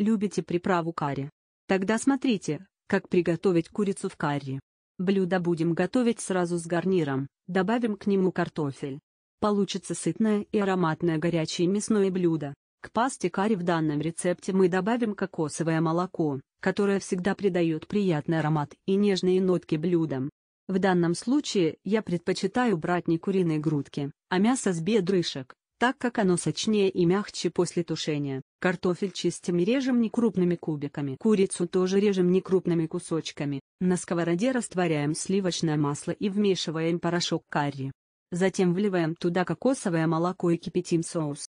Любите приправу карри? Тогда смотрите, как приготовить курицу в карри. Блюдо будем готовить сразу с гарниром, добавим к нему картофель. Получится сытное и ароматное горячее мясное блюдо. К пасте карри в данном рецепте мы добавим кокосовое молоко, которое всегда придает приятный аромат и нежные нотки блюдам. В данном случае я предпочитаю брать не куриные грудки, а мясо с бедрышек, так как оно сочнее и мягче после тушения. Картофель чистим и режем не крупными кубиками. Курицу тоже режем не крупными кусочками. На сковороде растворяем сливочное масло и вмешиваем порошок карри. Затем вливаем туда кокосовое молоко и кипятим соус.